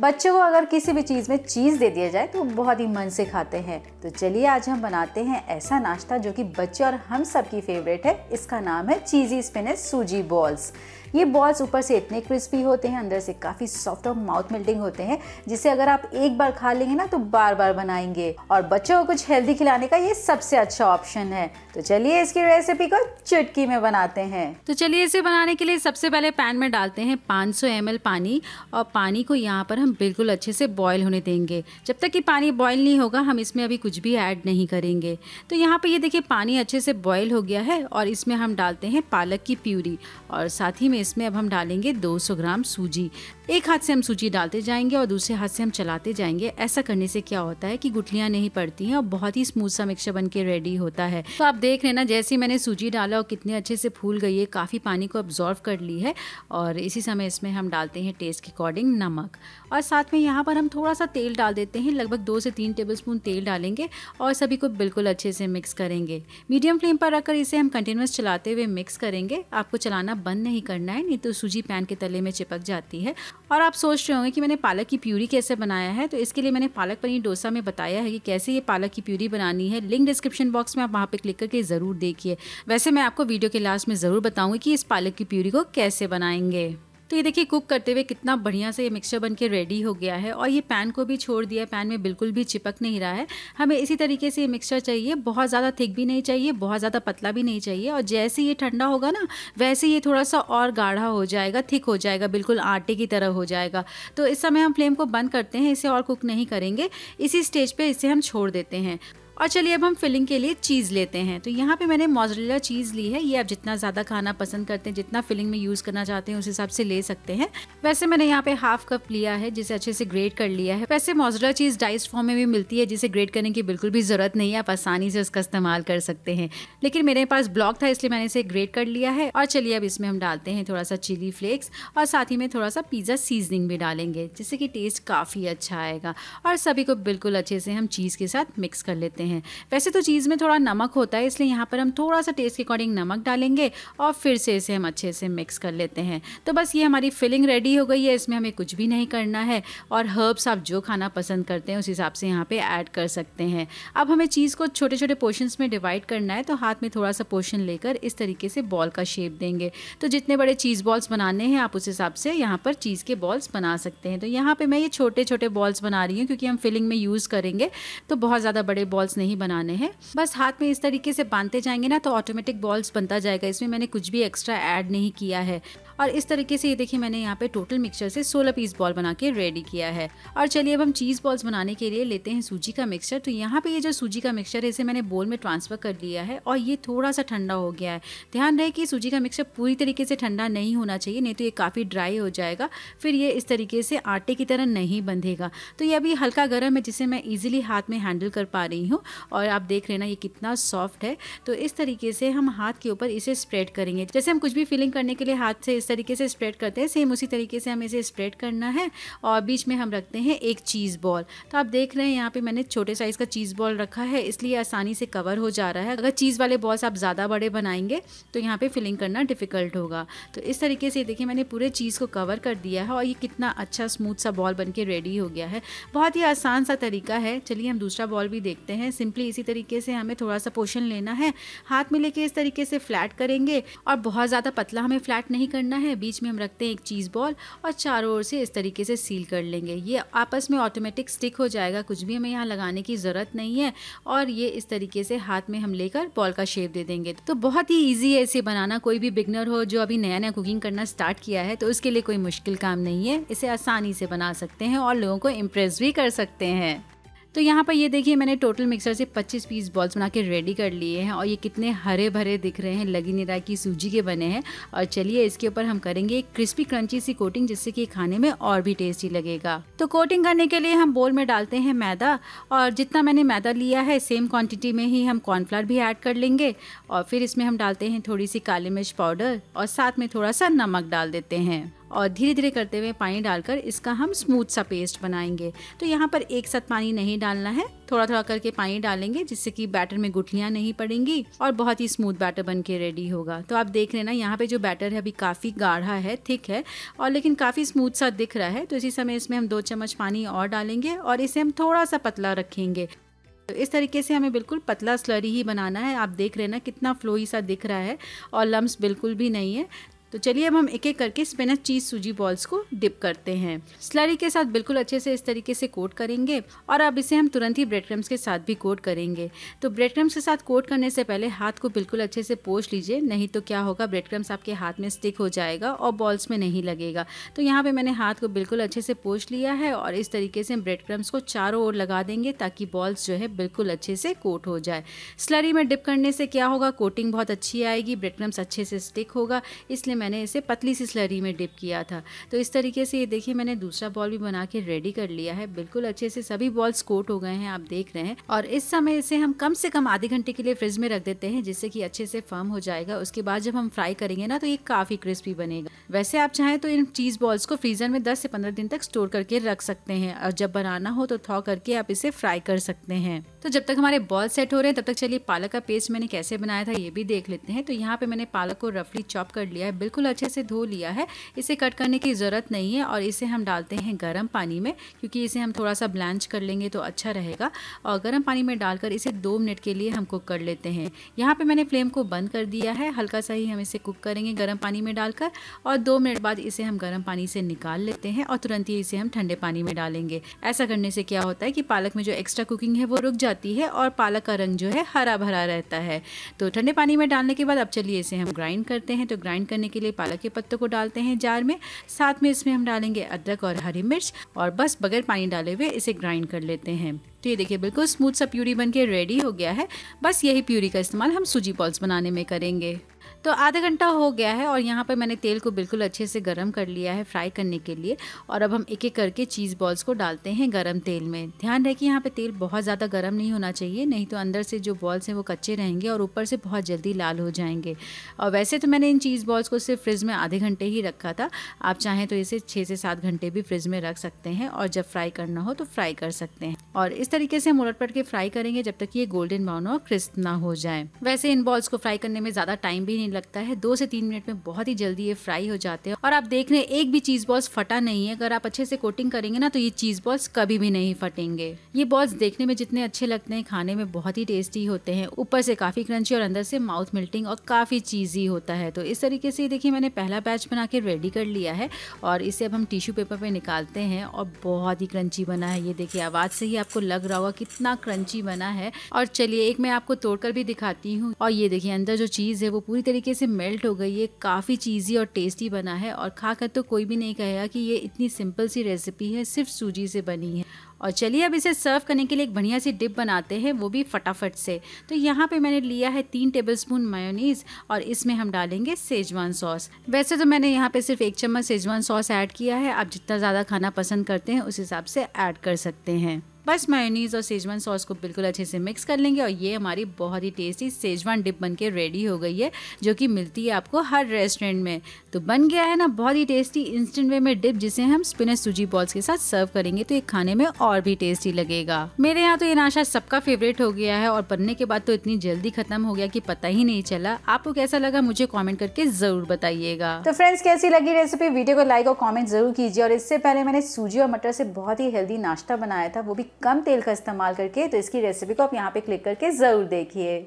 बच्चे को अगर किसी भी चीज़ में चीज़ दे दिया जाए तो बहुत ही मन से खाते हैं तो चलिए आज हम बनाते हैं ऐसा नाश्ता जो कि बच्चे और हम सब की फेवरेट है इसका नाम है चीज़ी स्पिनच सूजी बॉल्स ये बॉल्स ऊपर से इतने क्रिस्पी होते हैं अंदर से काफ़ी सॉफ्ट और माउथ मेल्टिंग होते हैं जिसे अगर आप एक बार खा लेंगे ना तो बार बार बनाएंगे और बच्चों को कुछ हेल्दी खिलाने का ये सबसे अच्छा ऑप्शन है तो चलिए इसकी रेसिपी को चुटकी में बनाते हैं तो चलिए इसे बनाने के लिए सबसे पहले पैन में डालते हैं 500 सौ पानी और पानी को यहाँ पर हम बिल्कुल अच्छे से बॉयल होने देंगे जब तक कि पानी बॉयल नहीं होगा हम इसमें अभी कुछ भी ऐड नहीं करेंगे तो यहाँ पर ये देखिए पानी अच्छे से बॉयल हो गया है और इसमें हम डालते हैं पालक की प्यूरी और साथ ही में इसमें अब हम डालेंगे 200 ग्राम सूजी एक हाथ से हम सूची डालते जाएंगे और दूसरे हाथ से हम चलाते जाएंगे ऐसा करने से क्या होता है कि गुठलियाँ नहीं पड़ती हैं और बहुत ही स्मूथ सा मिक्सर बन के रेडी होता है तो आप देख रहे ना जैसे मैंने सूजी डाला और कितने अच्छे से फूल गई है काफ़ी पानी को ऑब्जॉर्व कर ली है और इसी समय इसमें हम डालते हैं टेस्ट के अकॉर्डिंग नमक और साथ में यहाँ पर हम थोड़ा सा तेल डाल देते हैं लगभग दो से तीन टेबल स्पून तेल डालेंगे और सभी को बिल्कुल अच्छे से मिक्स करेंगे मीडियम फ्लेम पर रखकर इसे हम कंटिन्यूस चलाते हुए मिक्स करेंगे आपको चलाना बंद नहीं करना है नहीं तो सूजी पैन के तले में चिपक जाती है और आप सोच रहे होंगे कि मैंने पालक की प्यूरी कैसे बनाया है तो इसके लिए मैंने पालक पनीर डोसा में बताया है कि कैसे ये पालक की प्यूरी बनानी है लिंक डिस्क्रिप्शन बॉक्स में आप वहाँ पर क्लिक करके ज़रूर देखिए वैसे मैं आपको वीडियो के लास्ट में ज़रूर बताऊँगी कि इस पालक की प्यूरी को कैसे बनाएंगे तो ये देखिए कुक करते हुए कितना बढ़िया से ये मिक्सचर बन के रेडी हो गया है और ये पैन को भी छोड़ दिया पैन में बिल्कुल भी चिपक नहीं रहा है हमें इसी तरीके से ये मिक्सचर चाहिए बहुत ज़्यादा थिक भी नहीं चाहिए बहुत ज़्यादा पतला भी नहीं चाहिए और जैसे ये ठंडा होगा ना वैसे ये थोड़ा सा और गाढ़ा हो जाएगा थिक हो जाएगा बिल्कुल आटे की तरह हो जाएगा तो इस समय हम फ्लेम को बंद करते हैं इसे और कुक नहीं करेंगे इसी स्टेज पर इसे हम छोड़ देते हैं और चलिए अब हम फिलिंग के लिए चीज़ लेते हैं तो यहाँ पे मैंने मोजरेला चीज़ ली है ये आप जितना ज़्यादा खाना पसंद करते हैं जितना फिलिंग में यूज़ करना चाहते हैं उस हिसाब से ले सकते हैं वैसे मैंने यहाँ पे हाफ कप लिया है जिसे अच्छे से ग्रेट कर लिया है वैसे मोजरेला चीज़ डाइस फॉर्म में भी मिलती है जिसे ग्रेट करने की बिल्कुल भी ज़रूरत नहीं है आप आसानी से उसका इस्तेमाल कर सकते हैं लेकिन मेरे पास ब्लॉक था इसलिए मैंने इसे ग्रेट कर लिया है और चलिए अब इसमें हम डालते हैं थोड़ा सा चिली फ्लेक्स और साथ ही में थोड़ा सा पिज़्ज़ा सीजनिंग भी डालेंगे जिससे कि टेस्ट काफ़ी अच्छा आएगा और सभी को बिल्कुल अच्छे से हम चीज़ के साथ मिक्स कर लेते हैं लेते हैं वैसे तो चीज़ में थोड़ा नमक होता है इसलिए यहाँ पर हम थोड़ा सा टेस्ट के अकॉर्डिंग नमक डालेंगे और फिर से इसे हम अच्छे से मिक्स कर लेते हैं तो बस ये हमारी फिलिंग रेडी हो गई है इसमें हमें कुछ भी नहीं करना है और हर्ब्स आप जो खाना पसंद करते हैं उस हिसाब से यहाँ पर ऐड कर सकते हैं अब हमें चीज़ को छोटे छोटे पोर्शन में डिवाइड करना है तो हाथ में थोड़ा सा पोर्शन लेकर इस तरीके से बॉल का शेप देंगे तो जितने बड़े चीज़ बॉल्स बनाने हैं आप उस हिसाब से यहाँ पर चीज़ के बॉल्स बना सकते हैं तो यहाँ पर मैं ये छोटे छोटे बॉल्स बना रही हूँ क्योंकि हम फिलिंग में यूज़ करेंगे तो बहुत ज़्यादा बड़े बॉल्स बॉल्स नहीं बनाने हैं बस हाथ में इस तरीके से बांधते जाएंगे ना तो ऑटोमेटिक बॉल्स बनता जाएगा इसमें मैंने कुछ भी एक्स्ट्रा ऐड नहीं किया है और इस तरीके से ये देखिए मैंने यहाँ पे टोटल मिक्सचर से 16 पीस बॉल बना के रेडी किया है और चलिए अब हम चीज़ बॉल्स बनाने के लिए लेते हैं सूजी का मिक्सचर तो यहाँ पे ये जो सूजी का मिक्सचर है इसे मैंने बोल में ट्रांसफ़र कर लिया है और ये थोड़ा सा ठंडा हो गया है ध्यान रहे कि सूजी का मिक्सचर पूरी तरीके से ठंडा नहीं होना चाहिए नहीं तो ये काफ़ी ड्राई हो जाएगा फिर ये इस तरीके से आटे की तरह नहीं बंधेगा तो ये अभी हल्का गर्म है जिसे मैं ईजिली हाथ में हैंडल कर पा रही हूँ और आप देख रहे ना ये कितना सॉफ्ट है तो इस तरीके से हम हाथ के ऊपर इसे स्प्रेड करेंगे जैसे हम कुछ भी फिलिंग करने के लिए हाथ से इस तरीके से स्प्रेड करते हैं सेम उसी तरीके से हमें इसे स्प्रेड करना है और बीच में हम रखते हैं एक चीज़ बॉल तो आप देख रहे हैं यहाँ पे मैंने छोटे साइज़ का चीज़ बॉल रखा है इसलिए आसानी से कवर हो जा रहा है अगर चीज़ वाले बॉल्स आप ज़्यादा बड़े बनाएंगे तो यहाँ पर फिलिंग करना डिफ़िकल्ट होगा तो इस तरीके से देखिए मैंने पूरे चीज़ को कवर कर दिया है और ये कितना अच्छा स्मूथ सा बॉल बन के रेडी हो गया है बहुत ही आसान सा तरीका है चलिए हम दूसरा बॉल भी देखते हैं सिंपली इसी तरीके से हमें थोड़ा सा पोशन लेना है हाथ में लेके इस तरीके से फ्लैट करेंगे और बहुत ज़्यादा पतला हमें फ्लैट नहीं करना है है बीच में हम रखते हैं एक चीज़ बॉल और चारों ओर से इस तरीके से सील कर लेंगे ये आपस में ऑटोमेटिक स्टिक हो जाएगा कुछ भी हमें यहाँ लगाने की ज़रूरत नहीं है और ये इस तरीके से हाथ में हम लेकर बॉल का शेप दे देंगे तो बहुत ही ईजी है इसे बनाना कोई भी बिगनर हो जो अभी नया नया कुकिंग करना स्टार्ट किया है तो उसके लिए कोई मुश्किल काम नहीं है इसे आसानी से बना सकते हैं और लोगों को इम्प्रेस भी कर सकते हैं तो यहाँ पर ये देखिए मैंने टोटल मिक्सर से 25 पीस बॉल्स बना के रेडी कर लिए हैं और ये कितने हरे भरे दिख रहे हैं लगी नहीं रहा कि सूजी के बने हैं और चलिए इसके ऊपर हम करेंगे एक क्रिस्पी क्रंची सी कोटिंग जिससे कि खाने में और भी टेस्टी लगेगा तो कोटिंग करने के लिए हम बोल में डालते हैं मैदा और जितना मैंने मैदा लिया है सेम क्वान्टिटी में ही हम कॉर्नफ्लावर भी ऐड कर लेंगे और फिर इसमें हम डालते हैं थोड़ी सी काली मिर्च पाउडर और साथ में थोड़ा सा नमक डाल देते हैं और धीरे धीरे करते हुए पानी डालकर इसका हम स्मूथ सा पेस्ट बनाएंगे तो यहाँ पर एक साथ पानी नहीं डालना है थोड़ा थोड़ा करके पानी डालेंगे जिससे कि बैटर में गुठलियाँ नहीं पड़ेंगी और बहुत ही स्मूथ बैटर बन के रेडी होगा तो आप देख रहे ना यहाँ पे जो बैटर है अभी काफ़ी गाढ़ा है थिक है और लेकिन काफ़ी स्मूथ सा दिख रहा है तो इसी समय इसमें हम दो चम्मच पानी और डालेंगे और इसे हम थोड़ा सा पतला रखेंगे तो इस तरीके से हमें बिल्कुल पतला स्लरी ही बनाना है आप देख रहे हैं ना कितना फ्लोई सा दिख रहा है और लम्ब बिल्कुल भी नहीं है तो चलिए अब हम एक एक करके स्पिनच चीज़ सूजी बॉल्स को डिप करते हैं स्लरी के साथ बिल्कुल अच्छे से इस तरीके से कोट करेंगे और अब इसे हम तुरंत ही ब्रेड क्रम्स के साथ भी कोट करेंगे तो ब्रेड क्रम्स के साथ कोट करने से पहले हाथ को बिल्कुल अच्छे से पोछ लीजिए नहीं तो क्या होगा ब्रेड क्रम्स आपके हाथ में स्टिक हो जाएगा और बॉल्स में नहीं लगेगा तो यहाँ पर मैंने हाथ को बिल्कुल अच्छे से पोछ लिया है और इस तरीके से हम ब्रेड क्रम्स को चारों ओर लगा देंगे ताकि बॉल्स जो है बिल्कुल अच्छे से कोट हो जाए स्लरी में डिप करने से क्या होगा कोटिंग बहुत अच्छी आएगी ब्रेड क्रम्स अच्छे से स्टिक होगा इसलिए मैंने इसे पतली सी स्लरी में डिप किया था तो इस तरीके से ये देखिए मैंने दूसरा बॉल भी बना के रेडी कर लिया है बिल्कुल अच्छे से सभी बॉल्स कोट हो गए हैं आप देख रहे हैं और इस समय इसे हम कम से कम आधे घंटे के लिए फ्रिज में रख देते हैं जिससे कि अच्छे से फर्म हो जाएगा उसके बाद जब हम फ्राई करेंगे ना तो ये काफ़ी क्रिस्पी बनेगा वैसे आप चाहें तो इन चीज़ बॉल्स को फ्रीजर में दस से पंद्रह दिन तक स्टोर करके रख सकते हैं और जब बनाना हो तो थॉ करके आप इसे फ्राई कर सकते हैं तो जब तक हमारे बॉल सेट हो रहे हैं तब तक चलिए पालक का पेस्ट मैंने कैसे बनाया था ये भी देख लेते हैं तो यहाँ पे मैंने पालक को रफली चॉप कर लिया है बिल्कुल बिल्कुल अच्छे से धो लिया है इसे कट करने की ज़रूरत नहीं है और इसे हम डालते हैं गर्म पानी में क्योंकि इसे हम थोड़ा सा ब्लांच कर लेंगे तो अच्छा रहेगा और गर्म पानी में डालकर इसे दो मिनट के लिए हम कुक कर लेते हैं यहाँ पर मैंने फ्लेम को बंद कर दिया है हल्का सा ही हम इसे कुक करेंगे गर्म पानी में डालकर और दो मिनट बाद इसे हम गर्म पानी से निकाल लेते हैं और तुरंत ही इसे हम ठंडे पानी में डालेंगे ऐसा करने से क्या होता है कि पालक में जो एक्स्ट्रा कुकिंग है वो रुक जाती है और पालक का रंग जो है हरा भरा रहता है तो ठंडे पानी में डालने के बाद अब चलिए इसे हम ग्राइंड करते हैं तो ग्राइंड करने के लिए पालक के पत्तों को डालते हैं जार में साथ में इसमें हम डालेंगे अदरक और हरी मिर्च और बस बगैर पानी डाले हुए इसे ग्राइंड कर लेते हैं तो ये देखिए बिल्कुल स्मूथ सा प्यूरी बन के रेडी हो गया है बस यही प्यूरी का इस्तेमाल हम सूजी बॉल्स बनाने में करेंगे तो आधा घंटा हो गया है और यहाँ पर मैंने तेल को बिल्कुल अच्छे से गर्म कर लिया है फ्राई करने के लिए और अब हम एक एक करके चीज़ बॉल्स को डालते हैं गर्म तेल में ध्यान रहे कि यहाँ पर तेल बहुत ज़्यादा गर्म नहीं होना चाहिए नहीं तो अंदर से जो बॉल्स हैं वो कच्चे रहेंगे और ऊपर से बहुत जल्दी लाल हो जाएंगे और वैसे तो मैंने इन चीज़ बॉल्स को सिर्फ फ्रिज में आधे घंटे ही रखा था आप चाहें तो इसे छः से सात घंटे भी फ्रिज में रख सकते हैं और जब फ्राई करना हो तो फ्राई कर सकते हैं और इस तरीके से हम उलट पलट के फ्राई करेंगे जब तक ये गोल्डन ब्राउन और क्रिस्प ना हो जाए वैसे इन बॉल्स को फ्राई करने में ज़्यादा टाइम भी नहीं लगता है दो से तीन मिनट में बहुत ही जल्दी ये फ्राई हो जाते हैं और आप देख रहे हैं एक भी चीज़ बॉल्स फटा नहीं है अगर आप अच्छे से कोटिंग करेंगे ना तो ये चीज़ बॉल्स कभी भी नहीं फटेंगे ये बॉल्स देखने में जितने अच्छे लगते हैं खाने में बहुत ही टेस्टी होते हैं ऊपर से काफ़ी क्रंची और अंदर से माउथ मिल्टिंग और काफ़ी चीज़ी होता है तो इस तरीके से देखिए मैंने पहला बैच बना के रेडी कर लिया है और इसे अब हम टिश्यू पेपर पे निकालते हैं और बहुत ही क्रंची बना है ये देखिए आवाज़ से ही आपको लग रहा होगा कितना क्रंची बना है और चलिए एक मैं आपको तोड़कर भी दिखाती हूँ और ये देखिए अंदर जो चीज़ है वो पूरी तरीके से मेल्ट हो गई है काफ़ी चीज़ी और टेस्टी बना है और खाकर तो कोई भी नहीं कहेगा कि ये इतनी सिंपल सी रेसिपी है सिर्फ सूजी से बनी है और चलिए अब इसे सर्व करने के लिए एक बढ़िया सी डिप बनाते हैं वो भी फटाफट से तो यहाँ पे मैंने लिया है तीन टेबल स्पून और इसमें हम डालेंगे सेजवान सॉस वैसे तो मैंने यहाँ पे सिर्फ एक चम्मच सेजवान सॉस ऐड किया है आप जितना ज़्यादा खाना पसंद करते हैं उस हिसाब से ऐड कर सकते हैं बस मायोनीज़ और सेजवान सॉस को बिल्कुल अच्छे से मिक्स कर लेंगे और ये हमारी बहुत ही टेस्टी सेजवान डिप बन के रेडी हो गई है जो कि मिलती है आपको हर रेस्टोरेंट में तो बन गया है ना बहुत ही टेस्टी इंस्टेंट वे में डिप जिसे हम स्पिनच सूजी बॉल्स के साथ सर्व करेंगे तो ये खाने में और भी टेस्टी लगेगा मेरे यहाँ तो ये नाशा सबका फेवरेट हो गया है और बनने के बाद तो इतनी जल्दी खत्म हो गया कि पता ही नहीं चला आपको कैसा लगा मुझे कॉमेंट करके जरूर बताइएगा तो फ्रेंड्स कैसी लगी रेसिपी वीडियो को लाइक और कॉमेंट जरूर कीजिए और इससे पहले मैंने सूजी और मटर से बहुत ही हेल्दी नाश्ता बनाया था वो भी कम तेल का इस्तेमाल करके तो इसकी रेसिपी को आप यहाँ पे क्लिक करके ज़रूर देखिए